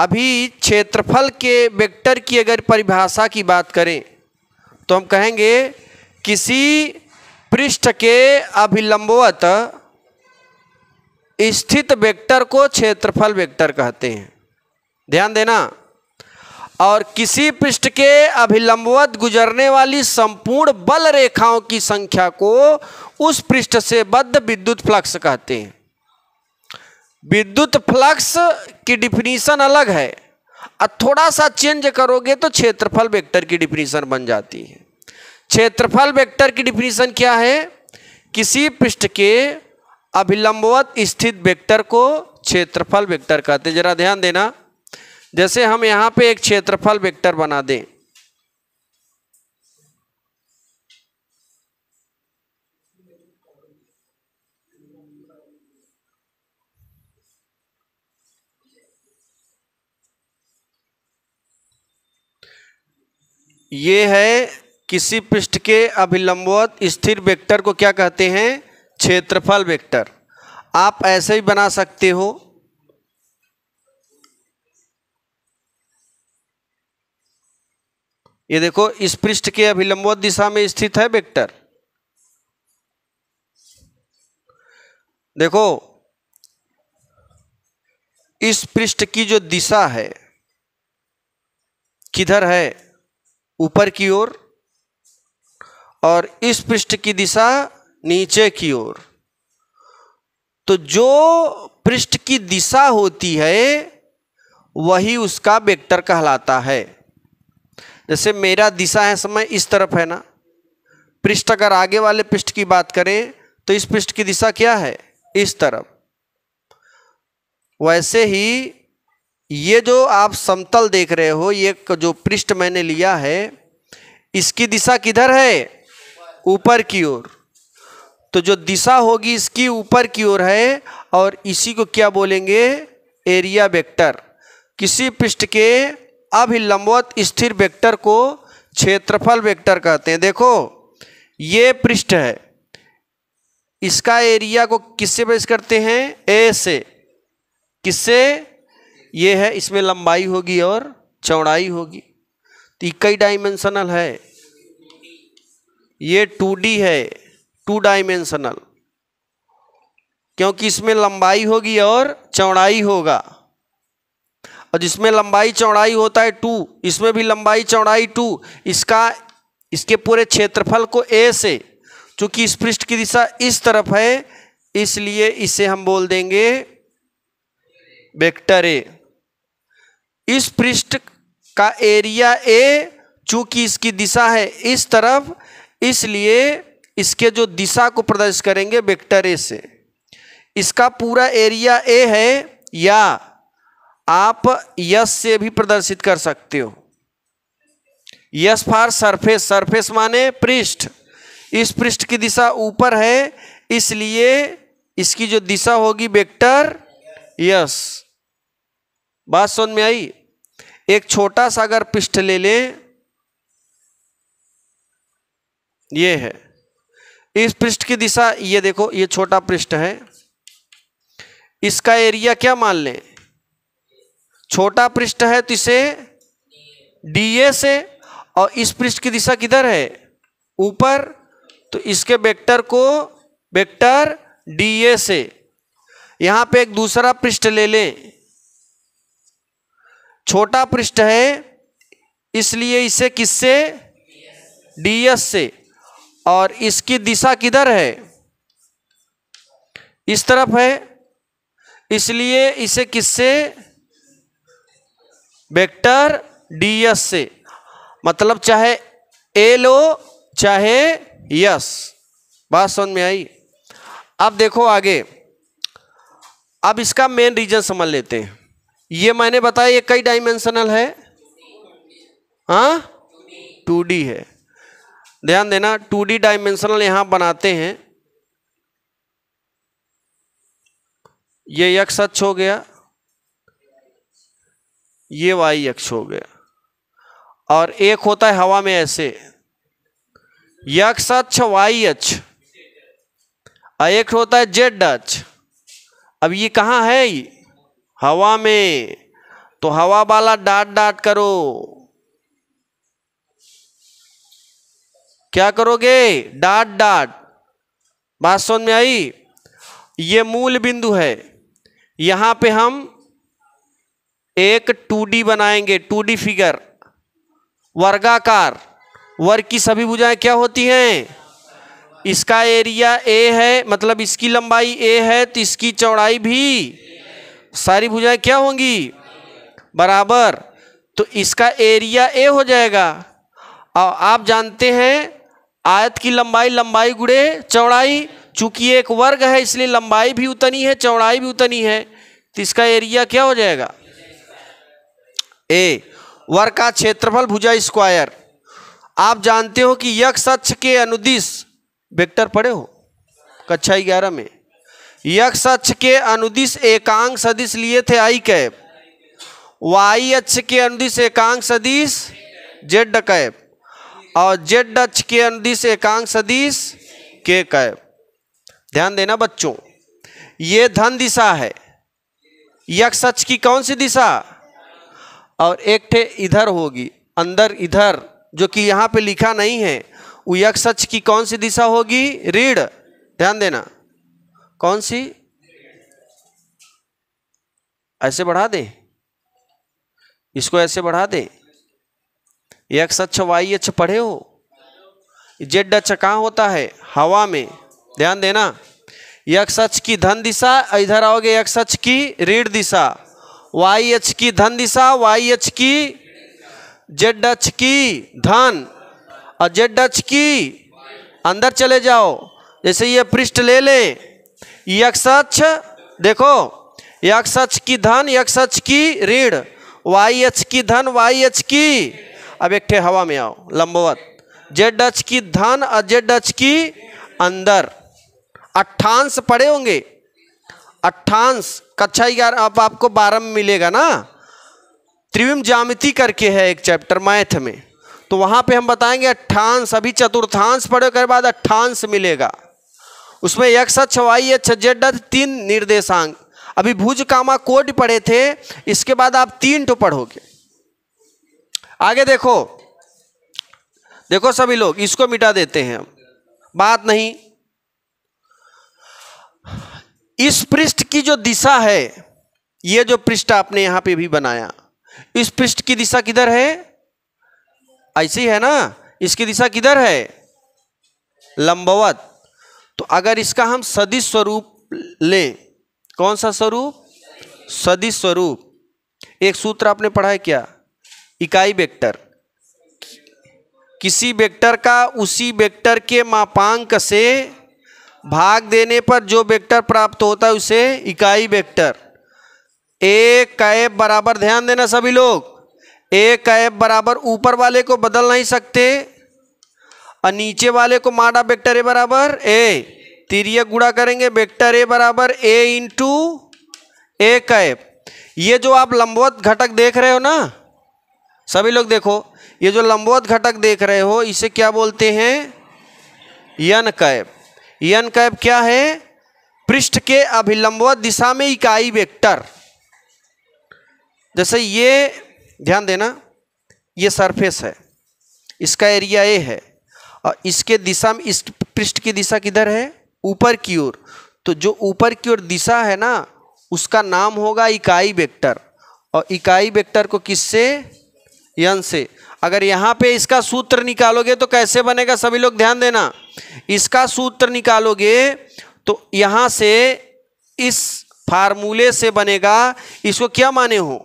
अभी क्षेत्रफल के वेक्टर की अगर परिभाषा की बात करें तो हम कहेंगे किसी पृष्ठ के अभिलंबवत स्थित वेक्टर को क्षेत्रफल वेक्टर कहते हैं ध्यान देना और किसी पृष्ठ के अभिलंबवत गुजरने वाली संपूर्ण बल रेखाओं की संख्या को उस पृष्ठ से बद्ध विद्युत फ्लक्स कहते हैं विद्युत फ्लक्स की डिफिनीशन अलग है और थोड़ा सा चेंज करोगे तो क्षेत्रफल वेक्टर की डिफिनीशन बन जाती है क्षेत्रफल वेक्टर की डिफिनीशन क्या है किसी पृष्ठ के अभिलंबवत स्थित वेक्टर को क्षेत्रफल वेक्टर कहते हैं जरा ध्यान देना जैसे हम यहाँ पे एक क्षेत्रफल वेक्टर बना दें ये है किसी पृष्ठ के अभिलंबवत स्थिर वेक्टर को क्या कहते हैं क्षेत्रफल वेक्टर आप ऐसे ही बना सकते हो ये देखो इस पृष्ठ के अभिलंबवत दिशा में स्थित है वेक्टर देखो इस पृष्ठ की जो दिशा है किधर है ऊपर की ओर और इस पृष्ठ की दिशा नीचे की ओर तो जो पृष्ठ की दिशा होती है वही उसका वेक्टर कहलाता है जैसे मेरा दिशा है समय इस तरफ है ना पृष्ठ अगर आगे वाले पृष्ठ की बात करें तो इस पृष्ठ की दिशा क्या है इस तरफ वैसे ही ये जो आप समतल देख रहे हो ये जो पृष्ठ मैंने लिया है इसकी दिशा किधर है ऊपर की ओर तो जो दिशा होगी इसकी ऊपर की ओर है और इसी को क्या बोलेंगे एरिया वेक्टर किसी पृष्ठ के अभिलंबवत स्थिर वेक्टर को क्षेत्रफल वेक्टर कहते हैं देखो ये पृष्ठ है इसका एरिया को किससे बेस करते हैं ए से किससे ये है इसमें लंबाई होगी और चौड़ाई होगी तो कई डायमेंशनल है ये टू डी है टू डायमेंशनल क्योंकि इसमें लंबाई होगी और चौड़ाई होगा और जिसमें लंबाई चौड़ाई होता है टू इसमें भी लंबाई चौड़ाई टू इसका इसके पूरे क्षेत्रफल को ए से चूंकि इस पृष्ठ की दिशा इस तरफ है इसलिए इसे हम बोल देंगे वेक्टर ए इस पृष्ठ का एरिया ए चूंकि इसकी दिशा है इस तरफ इसलिए इसके जो दिशा को प्रदर्शित करेंगे वेक्टर ए से इसका पूरा एरिया ए है या आप यस से भी प्रदर्शित कर सकते हो यस फार सरफेस सरफेस माने पृष्ठ इस पृष्ठ की दिशा ऊपर है इसलिए इसकी जो दिशा होगी वेक्टर यस बात सुन में आई एक छोटा सा अगर पिष्ठ ले लें ये है इस पृष्ठ की दिशा ये देखो ये छोटा पृष्ठ है इसका एरिया क्या मान लें छोटा पृष्ठ है तो इसे डी ए से और इस पृष्ठ की दिशा किधर है ऊपर तो इसके वेक्टर को वेक्टर डी ए से यहां पे एक दूसरा पृष्ठ ले लें छोटा पृष्ठ है इसलिए इसे किससे डीएस से और इसकी दिशा किधर है इस तरफ है इसलिए इसे किससे वेक्टर डीएस से मतलब चाहे ए लो चाहे यस बात समझ में आई अब देखो आगे अब इसका मेन रीजन समझ लेते हैं ये मैंने बताया ये कई डायमेंशनल है हाँ टू डी है ध्यान देना टू डी डायमेंशनल यहां बनाते हैं ये यक्ष अक्ष हो गया ये वाई यक्ष हो गया और एक होता है हवा में ऐसे यक्ष अक्ष वाई अक्ष और एक होता है जेड अक्ष अब ये कहां है ये हवा में तो हवा वाला डाट डांट करो क्या करोगे डाट डाट बात समझ में आई ये मूल बिंदु है यहाँ पे हम एक टू डी बनाएंगे टू डी फिगर वर्गाकार वर्ग की सभी भुजाएं क्या होती हैं इसका एरिया ए है मतलब इसकी लंबाई ए है तो इसकी चौड़ाई भी सारी भुजाएं क्या होंगी बराबर तो इसका एरिया ए हो जाएगा और आप जानते हैं आयत की लंबाई लंबाई गुड़े चौड़ाई चूंकि एक वर्ग है इसलिए लंबाई भी उतनी है चौड़ाई भी उतनी है तो इसका एरिया क्या हो जाएगा ए वर्ग का क्षेत्रफल भुजा स्क्वायर आप जानते हो कि यक्ष अक्ष के अनुदिश वेक्टर पढ़े हो कक्षा ग्यारह में यक्ष अक्ष के अनुदिश एकांक सदिश लिए थे आई कैप वाई अक्ष के अनुदिश एकांक सदिश जेड कैप और जेड अक्ष के अनुदिश एकांक सदिश के कैप ध्यान देना बच्चों ये धन दिशा है यक्ष अक्ष की कौन सी दिशा और एक ठे इधर होगी अंदर इधर जो कि यहाँ पे लिखा नहीं है वो यक्ष अक्ष की कौन सी दिशा होगी रीढ़ ध्यान देना कौन सी ऐसे बढ़ा दे इसको ऐसे बढ़ा दे एक्स अक्ष वाई अच्छा पढ़े हो जेड अच्छा कहाँ होता है हवा में ध्यान देना यक्ष अक्ष की धन दिशा इधर आओगे यक्ष अक्ष की रीढ़ दिशा वाई एच की धन दिशा वाई एच की जेड एच की धन और जेड एच की अंदर चले जाओ जैसे ये पृष्ठ ले लें यक्षक्ष देखो यक्षच की धन यक्ष की ऋण वाई एच की धन वाई एच की अब एक ठे हवा में आओ लंबवत जेड एच की धन और जेड एच की अंदर अट्ठांश पड़े होंगे अट्ठांश कक्षा ग्यारह अब आपको बारह में मिलेगा ना त्रिविम जामिति करके है एक चैप्टर मैथ में तो वहाँ पे हम बताएंगे अट्ठांश अभी चतुर्थांश पढ़े के बाद अट्ठांश मिलेगा उसमें यक्ष छवाई या छजेड तीन निर्देशांक अभी भुज कामा कोट पढ़े थे इसके बाद आप तीन टो तो पढ़ोगे आगे देखो देखो सभी लोग इसको मिटा देते हैं बात नहीं इस पृष्ठ की जो दिशा है ये जो पृष्ठ आपने यहां पे भी बनाया इस पृष्ठ की दिशा किधर है ऐसी है ना इसकी दिशा किधर है लंबवत तो अगर इसका हम सदिश स्वरूप लें कौन सा स्वरूप सदिश स्वरूप एक सूत्र आपने पढ़ा है क्या इकाई वेक्टर किसी वेक्टर का उसी वेक्टर के मापांक से भाग देने पर जो वेक्टर प्राप्त होता है उसे इकाई वेक्टर एक कैब बराबर ध्यान देना सभी लोग एक कैब बराबर ऊपर वाले को बदल नहीं सकते और नीचे वाले को माडा बेक्टर ए बराबर ए तीरिय गुड़ा करेंगे वेक्टर ए बराबर ए इंटू ए कैप ये जो आप लंबवत घटक देख रहे हो ना सभी लोग देखो ये जो लंबवत घटक देख रहे हो इसे क्या बोलते हैं यन कैप यन कैप क्या है पृष्ठ के अभिलंबवत दिशा में इकाई वेक्टर जैसे ये ध्यान देना ये सरफेस है इसका एरिया ए है और इसके दिशा में इस पृष्ठ की दिशा किधर है ऊपर की ओर तो जो ऊपर की ओर दिशा है ना उसका नाम होगा इकाई वेक्टर और इकाई वेक्टर को किससे यन से अगर यहाँ पे इसका सूत्र निकालोगे तो कैसे बनेगा सभी लोग ध्यान देना इसका सूत्र निकालोगे तो यहाँ से इस फार्मूले से बनेगा इसको क्या माने हो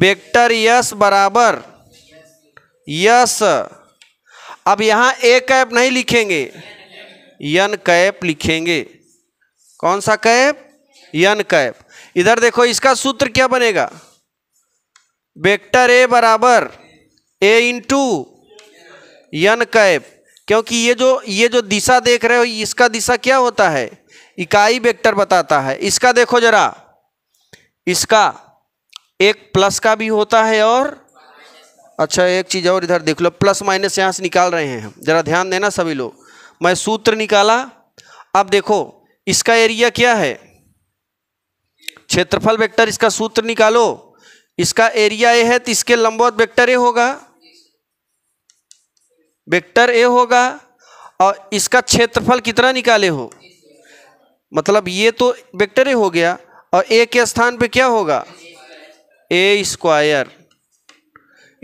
वेक्टर यस बराबर यस अब यहाँ ए कैप नहीं लिखेंगे यन कैप लिखेंगे कौन सा कैप यन कैप इधर देखो इसका सूत्र क्या बनेगा वेक्टर ए बराबर ए इंटू यन कैप क्योंकि ये जो ये जो दिशा देख रहे हो इसका दिशा क्या होता है इकाई वेक्टर बताता है इसका देखो जरा इसका एक प्लस का भी होता है और अच्छा एक चीज़ और इधर देख लो प्लस माइनस यहाँ से निकाल रहे हैं ज़रा ध्यान देना सभी लोग मैं सूत्र निकाला अब देखो इसका एरिया क्या है क्षेत्रफल वेक्टर इसका सूत्र निकालो इसका एरिया ए है तो इसके लंबवत वेक्टर ए होगा वेक्टर ए होगा और इसका क्षेत्रफल कितना निकाले हो मतलब ये तो वेक्टर ए हो गया और ए के स्थान पे क्या होगा A square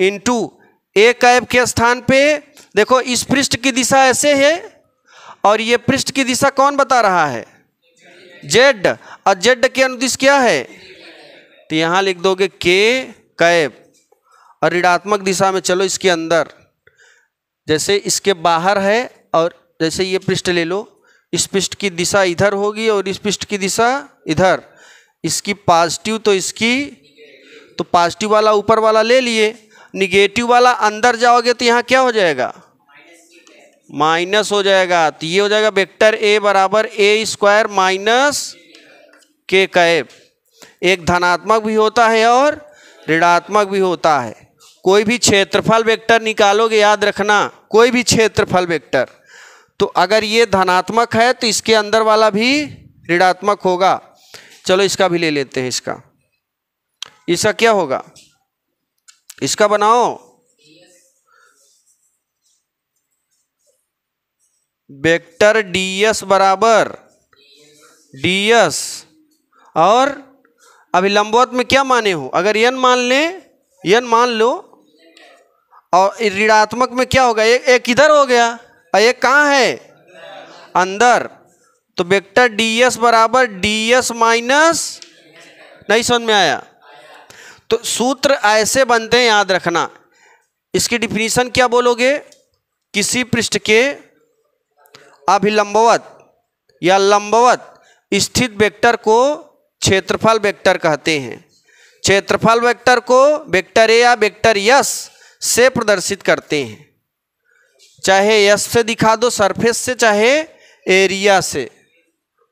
into A cap के स्थान पे देखो इस पृष्ठ की दिशा ऐसे है और ये पृष्ठ की दिशा कौन बता रहा है जेड और जेड के अनुदिश क्या है तो यहाँ लिख दोगे के कैब और ऋणात्मक दिशा में चलो इसके अंदर जैसे इसके बाहर है और जैसे ये पृष्ठ ले लो इस पृष्ठ की दिशा इधर होगी और इस पृष्ठ की दिशा इधर इसकी पॉजिटिव तो इसकी तो पॉजिटिव वाला ऊपर वाला ले लिए निगेटिव वाला अंदर जाओगे तो यहाँ क्या हो जाएगा माइनस हो जाएगा तो ये हो जाएगा वेक्टर ए बराबर A square minus K cap एक धनात्मक भी होता है और ऋणात्मक भी होता है कोई भी क्षेत्रफल वेक्टर निकालोगे याद रखना कोई भी क्षेत्रफल वेक्टर तो अगर ये धनात्मक है तो इसके अंदर वाला भी ऋणात्मक होगा चलो इसका भी ले लेते हैं इसका इसका क्या होगा इसका बनाओ वेक्टर डीएस बराबर डीएस और अभी लंबवत में क्या माने हो अगर यन मान ले यन मान लो और ऋणात्मक में क्या होगा एक एक इधर हो गया और एक कहाँ है अंदर तो वेक्टर डीएस बराबर डीएस माइनस नहीं समझ में आया तो सूत्र ऐसे बनते हैं याद रखना इसकी डिफिनीशन क्या बोलोगे किसी पृष्ठ के अभिलंबवत या लंबवत स्थित वेक्टर को क्षेत्रफल वेक्टर कहते हैं क्षेत्रफल वेक्टर को वेक्टर ए या वेक्टर यस से प्रदर्शित करते हैं चाहे यस से दिखा दो सरफेस से चाहे एरिया से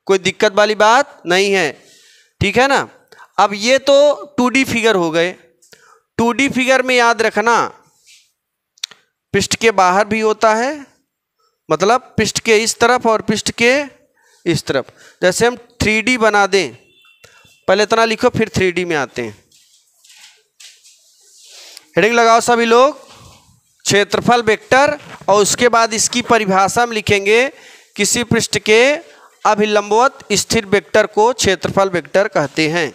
कोई दिक्कत वाली बात नहीं है ठीक है ना अब ये तो टू फिगर हो गए टू फिगर में याद रखना पिष्ट के बाहर भी होता है मतलब पिष्ट के इस तरफ और पिष्ट के इस तरफ जैसे हम थ्री बना दें पहले इतना लिखो फिर थ्री में आते हैं हेडिंग लगाओ सभी लोग क्षेत्रफल वेक्टर और उसके बाद इसकी परिभाषा हम लिखेंगे किसी पृष्ठ के अभिलंबवत स्थिर वेक्टर को क्षेत्रफल वेक्टर कहते हैं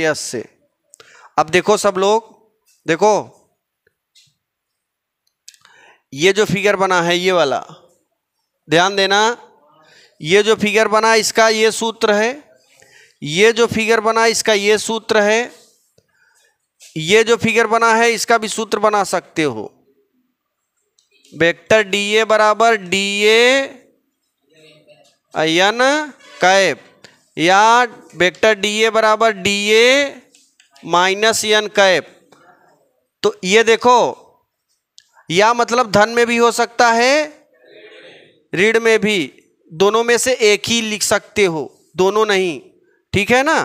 न्यूक्लियस से अब देखो सब लोग देखो ये जो फिगर बना है ये वाला ध्यान देना ये जो फिगर बना इसका ये सूत्र है ये जो फिगर बना इसका ये सूत्र है ये जो फिगर बना है इसका भी सूत्र बना सकते हो वेक्टर डी ए बराबर डी एन कैप या वेक्टर डी ए बराबर D A minus N cap तो ये देखो या मतलब धन में भी हो सकता है ऋण में भी दोनों में से एक ही लिख सकते हो दोनों नहीं ठीक है ना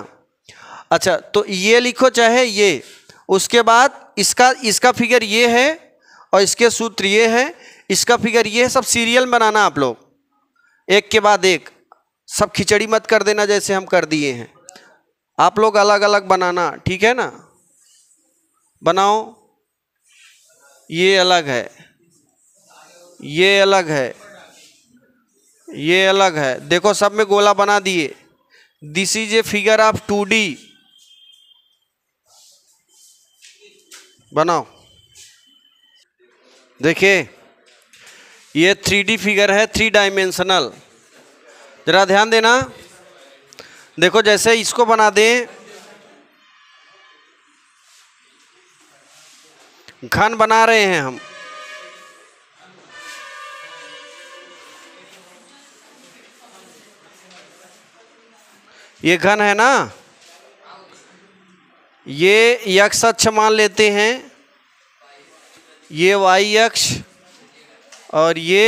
अच्छा तो ये लिखो चाहे ये उसके बाद इसका इसका फिगर ये है और इसके सूत्र ये हैं इसका फिगर ये है सब सीरियल बनाना आप लोग एक के बाद एक सब खिचड़ी मत कर देना जैसे हम कर दिए हैं आप लोग अलग अलग बनाना ठीक है ना बनाओ ये अलग है ये अलग है ये अलग है देखो सब में गोला बना दिए this is a figure of two D बनाओ देखिए ये थ्री डी फिगर है थ्री डायमेंशनल ज़रा ध्यान देना देखो जैसे इसको बना दें घन बना रहे हैं हम ये घन है ना ये यक्ष अक्ष मान लेते हैं ये वाई अक्ष और ये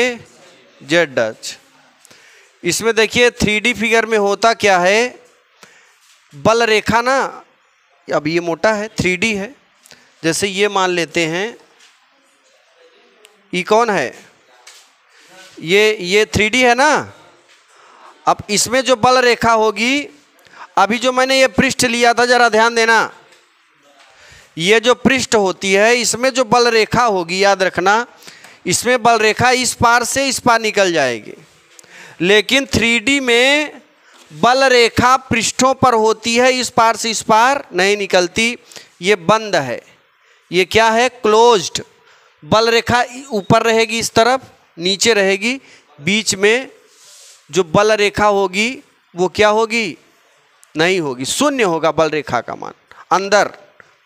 जेड अक्ष इसमें देखिए थ्री फिगर में होता क्या है बल रेखा ना अब ये मोटा है थ्री है जैसे ये मान लेते हैं ये कौन है ये ये थ्री है ना अब इसमें जो बल रेखा होगी अभी जो मैंने ये पृष्ठ लिया था जरा ध्यान देना ये जो पृष्ठ होती है इसमें जो बल रेखा होगी याद रखना इसमें बल रेखा इस पार से इस पार निकल जाएगी लेकिन थ्री में बल रेखा पृष्ठों पर होती है इस पार से इस पार नहीं निकलती ये बंद है ये क्या है क्लोज्ड बल रेखा ऊपर रहेगी इस तरफ नीचे रहेगी बीच में जो बल रेखा होगी वो क्या होगी नहीं होगी शून्य होगा बल रेखा का मान अंदर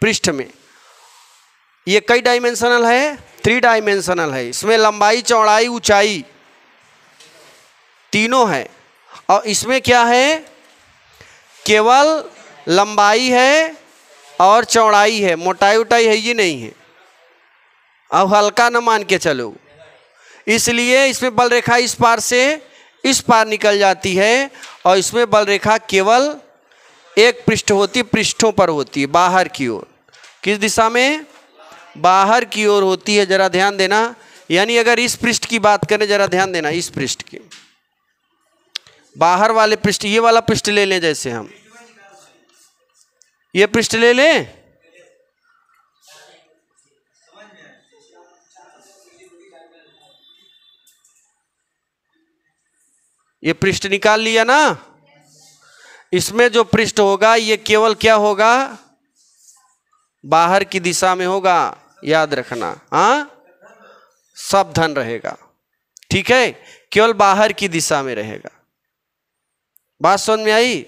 पृष्ठ में ये कई डायमेंशनल है थ्री डायमेंशनल है इसमें लंबाई चौड़ाई ऊंचाई तीनों हैं और इसमें क्या है केवल लंबाई है और चौड़ाई है मोटाई उटाई है ये नहीं है अब हल्का न मान के चलो इसलिए इसमें बल रेखा इस पार से इस पार निकल जाती है और इसमें बल रेखा केवल एक पृष्ठ होती पृष्ठों पर होती है बाहर की ओर किस दिशा में बाहर की ओर होती है ज़रा ध्यान देना यानी अगर इस पृष्ठ की बात करें ज़रा ध्यान देना इस पृष्ठ की बाहर वाले पृष्ठ ये वाला पृष्ठ ले लें जैसे हम ये पृष्ठ ले लें ये पृष्ठ निकाल लिया ना इसमें जो पृष्ठ होगा ये केवल क्या होगा बाहर की दिशा में होगा याद रखना हाँ सब धन रहेगा ठीक है केवल बाहर की दिशा में रहेगा बात समझ में आई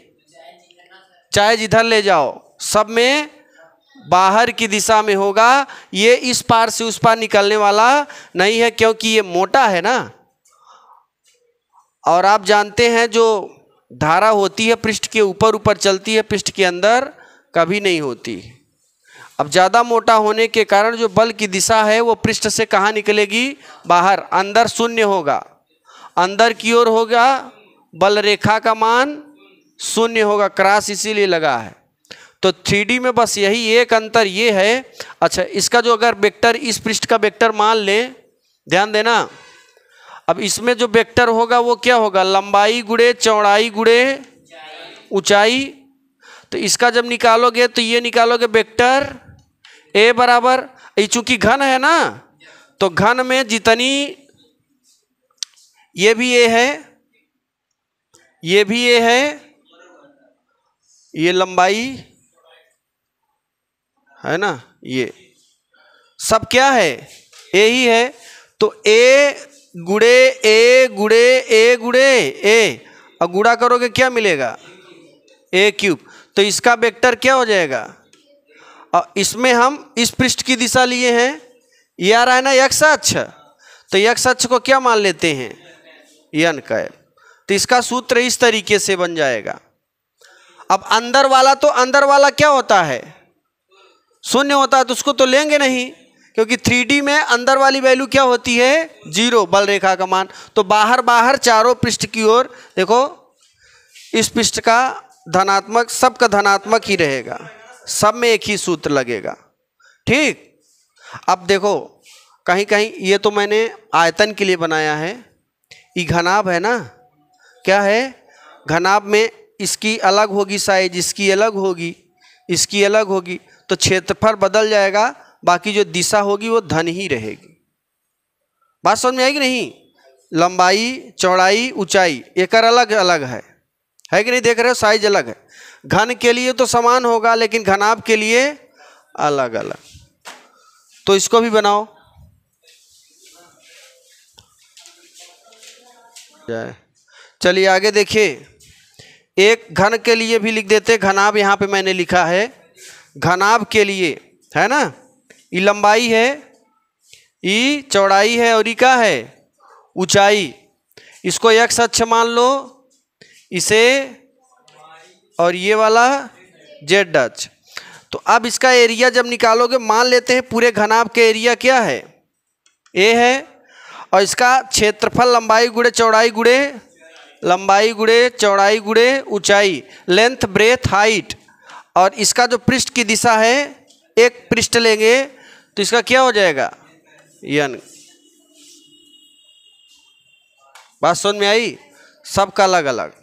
चाहे जिधर ले जाओ सब में बाहर की दिशा में होगा ये इस पार से उस पार निकलने वाला नहीं है क्योंकि ये मोटा है ना और आप जानते हैं जो धारा होती है पृष्ठ के ऊपर ऊपर चलती है पृष्ठ के अंदर कभी नहीं होती अब ज़्यादा मोटा होने के कारण जो बल की दिशा है वो पृष्ठ से कहाँ निकलेगी बाहर अंदर शून्य होगा अंदर की ओर होगा बल रेखा का मान शून्य होगा क्रास इसीलिए लगा है तो थ्री में बस यही एक अंतर ये है अच्छा इसका जो अगर वेक्टर इस पृष्ठ का वेक्टर मान लें ध्यान देना अब इसमें जो वेक्टर होगा वो क्या होगा लंबाई गुड़े चौड़ाई गुड़े ऊंचाई तो इसका जब निकालोगे तो ये निकालोगे वेक्टर ए बराबर ये चूंकि घन है ना तो घन में जितनी ये भी ए है ये भी ये है ये लंबाई है ना ये सब क्या है ए ही है तो ए गुड़े ए गुड़े ए गुड़े ए और गुड़ा करोगे क्या मिलेगा ए क्यूब तो इसका वेक्टर क्या हो जाएगा और इसमें हम इस पृष्ठ की दिशा लिए हैं ये आ रहा है ना यक्ष अक्ष तो यक्ष अक्ष को क्या मान लेते हैं यन का तो इसका सूत्र इस तरीके से बन जाएगा अब अंदर वाला तो अंदर वाला क्या होता है शून्य होता है तो उसको तो लेंगे नहीं क्योंकि थ्री में अंदर वाली वैल्यू क्या होती है जीरो बल रेखा का मान तो बाहर बाहर चारों पृष्ठ की ओर देखो इस पृष्ठ का धनात्मक सबका धनात्मक ही रहेगा सब में एक ही सूत्र लगेगा ठीक अब देखो कहीं कहीं ये तो मैंने आयतन के लिए बनाया है ये घनाभ है ना क्या है घनाभ में इसकी अलग होगी साइज इसकी अलग होगी इसकी अलग होगी तो क्षेत्रफल बदल जाएगा बाकी जो दिशा होगी वो धन ही रहेगी बात समझ में आएगी नहीं लंबाई चौड़ाई ऊंचाई एकर अलग अलग है है कि नहीं देख रहे हो साइज अलग है घन के लिए तो समान होगा लेकिन घनाभ के लिए अलग अलग तो इसको भी बनाओ जाए चलिए आगे देखिए एक घन के लिए भी लिख देते घनाभ यहाँ पे मैंने लिखा है घनाभ के लिए है ना ये लंबाई है ई चौड़ाई है और ये क्या है ऊंचाई इसको एक अक्ष मान लो इसे और ये वाला जेड डच तो अब इसका एरिया जब निकालोगे मान लेते हैं पूरे घनाभ के एरिया क्या है ए है और इसका क्षेत्रफल लंबाई गुड़े चौड़ाई गुड़े लंबाई गुड़े चौड़ाई गुड़े ऊंचाई लेंथ ब्रेथ हाइट और इसका जो पृष्ठ की दिशा है एक पृष्ठ लेंगे तो इसका क्या हो जाएगा यन बात सुन में आई सबका अलग अलग